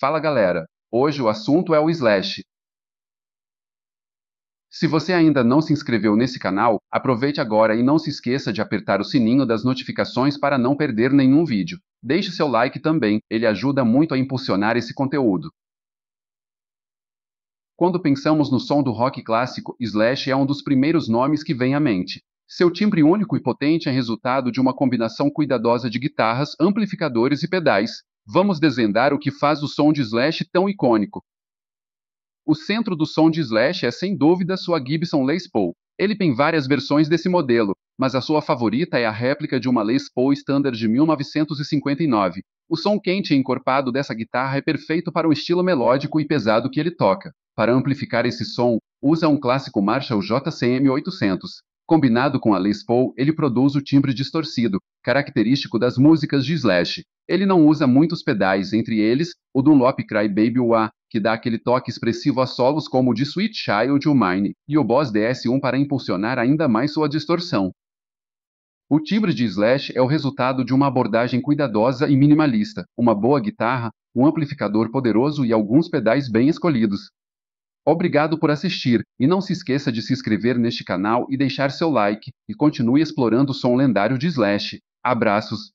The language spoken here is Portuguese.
Fala galera, hoje o assunto é o Slash. Se você ainda não se inscreveu nesse canal, aproveite agora e não se esqueça de apertar o sininho das notificações para não perder nenhum vídeo. Deixe seu like também, ele ajuda muito a impulsionar esse conteúdo. Quando pensamos no som do rock clássico, Slash é um dos primeiros nomes que vem à mente. Seu timbre único e potente é resultado de uma combinação cuidadosa de guitarras, amplificadores e pedais, vamos desvendar o que faz o som de Slash tão icônico. O centro do som de Slash é sem dúvida sua Gibson Les Paul. Ele tem várias versões desse modelo, mas a sua favorita é a réplica de uma Les Paul Standard de 1959. O som quente e encorpado dessa guitarra é perfeito para o estilo melódico e pesado que ele toca. Para amplificar esse som, usa um clássico Marshall JCM 800. Combinado com a Les Paul, ele produz o timbre distorcido, característico das músicas de Slash. Ele não usa muitos pedais, entre eles o Dunlop Cry Baby Wah, que dá aquele toque expressivo a solos como o de Sweet Child O' Mine e o Boss DS1 para impulsionar ainda mais sua distorção. O timbre de Slash é o resultado de uma abordagem cuidadosa e minimalista, uma boa guitarra, um amplificador poderoso e alguns pedais bem escolhidos. Obrigado por assistir e não se esqueça de se inscrever neste canal e deixar seu like e continue explorando o som lendário de Slash. Abraços